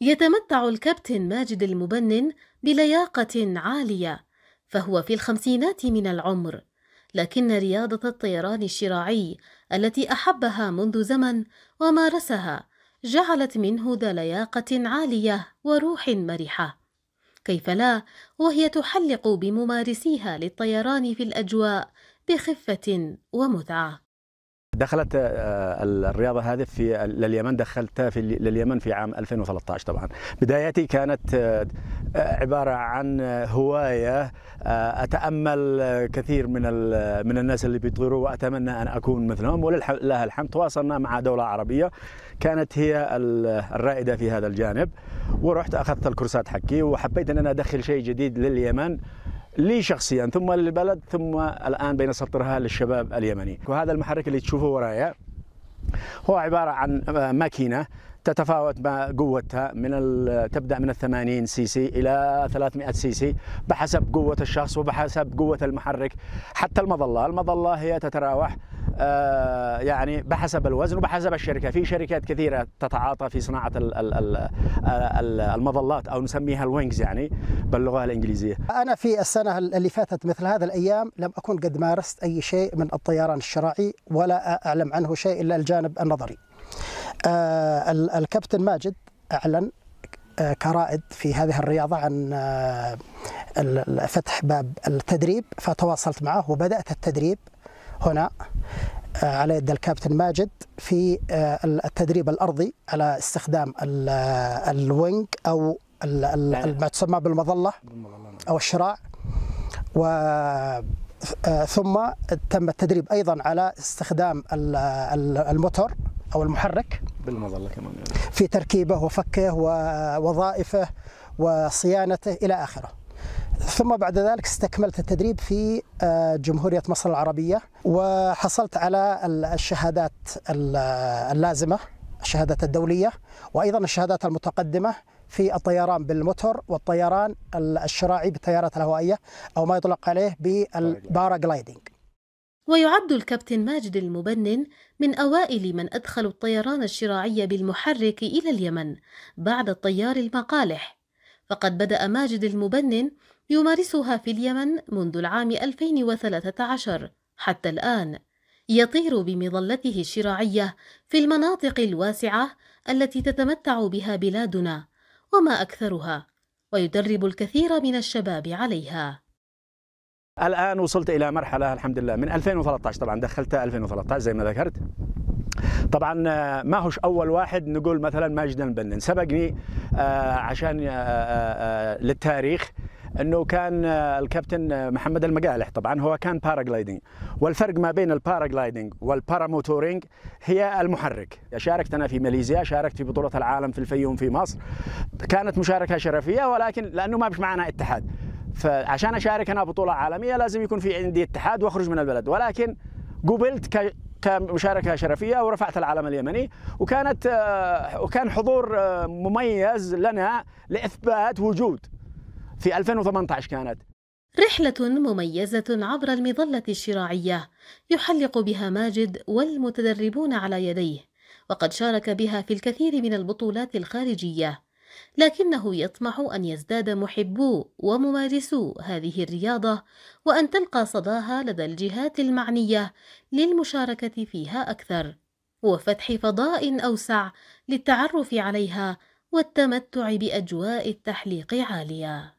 يتمتع الكابتن ماجد المبنن بلياقة عالية فهو في الخمسينات من العمر لكن رياضة الطيران الشراعي التي أحبها منذ زمن ومارسها جعلت منه ذا لياقة عالية وروح مرحة كيف لا وهي تحلق بممارسيها للطيران في الأجواء بخفة ومتعة دخلت آه، الرياضه هذه في لليمن دخلتها في لليمن في عام 2013 طبعا بدايتي كانت آه، عباره عن هوايه آه، اتامل كثير من من الناس اللي بيطيروا واتمنى ان اكون مثلهم ولله الحمد تواصلنا مع دوله عربيه كانت هي الرائده في هذا الجانب ورحت اخذت الكورسات حقي وحبيت ان انا ادخل شيء جديد لليمن لي شخصيا ثم للبلد ثم الآن بين سطرها للشباب اليمني وهذا المحرك اللي تشوفه ورايا هو عبارة عن ماكينة تتفاوت ما قوتها من تبدا من 80 سي سي الى 300 سي سي بحسب قوه الشخص وبحسب قوه المحرك حتى المظله، المظله هي تتراوح آه، يعني بحسب الوزن وبحسب الشركه في شركات كثيره تتعاطى في صناعه المظلات او نسميها الوينجز يعني باللغه الانجليزيه انا في السنه اللي فاتت مثل هذا الايام لم اكن قد مارست اي شيء من الطيران الشراعي ولا اعلم عنه شيء الا الجانب النظري آه، الكابتن ماجد اعلن آه، كرائد في هذه الرياضة عن فتح باب التدريب فتواصلت معه وبدأت التدريب هنا آه، على يد الكابتن ماجد في آه، التدريب الارضي على استخدام آه، الوينج او ما تسمى بالمظله او الشراع و ثم تم التدريب ايضا على استخدام الموتور او المحرك بالمظله كمان يعني. في تركيبه وفكه ووظائفه وصيانته الى اخره ثم بعد ذلك استكملت التدريب في آه، جمهورية مصر العربية وحصلت على الشهادات اللازمة الشهادات الدولية وأيضا الشهادات المتقدمة في الطيران بالموتور والطيران الشراعي بالطيارات الهوائية أو ما يطلق عليه بالباراجلايدنج ويعد الكابتن ماجد المبنن من أوائل من أدخلوا الطيران الشراعي بالمحرك إلى اليمن بعد الطيار المقالح فقد بدأ ماجد المبنن يمارسها في اليمن منذ العام 2013 حتى الآن يطير بمظلته الشراعية في المناطق الواسعة التي تتمتع بها بلادنا وما أكثرها ويدرب الكثير من الشباب عليها الآن وصلت إلى مرحلة الحمد لله من 2013 طبعا دخلتها 2013 زي ما ذكرت طبعا آه، ما هوش اول واحد نقول مثلا ماجد المبنن سبقني آه، عشان آه، للتاريخ انه كان الكابتن محمد المقالح طبعا هو كان باراجلايدنج والفرق ما بين الباراجلايدنج والباراموتورينج هي المحرك شاركت انا في ماليزيا شاركت في بطوله العالم في الفيوم في مصر كانت مشاركه شرفيه ولكن لانه ما بش معنا اتحاد فعشان اشارك انا بطوله عالميه لازم يكون في عندي اتحاد واخرج من البلد ولكن قبلت كمشاركة شرفية ورفعت العلم اليمني وكانت آه، وكان حضور آه، مميز لنا لإثبات وجود في 2018 كانت رحلة مميزة عبر المظلة الشراعية يحلق بها ماجد والمتدربون على يديه وقد شارك بها في الكثير من البطولات الخارجية لكنه يطمح أن يزداد محبو وممارسو هذه الرياضة وأن تلقى صداها لدى الجهات المعنية للمشاركة فيها أكثر وفتح فضاء أوسع للتعرف عليها والتمتع بأجواء التحليق عالية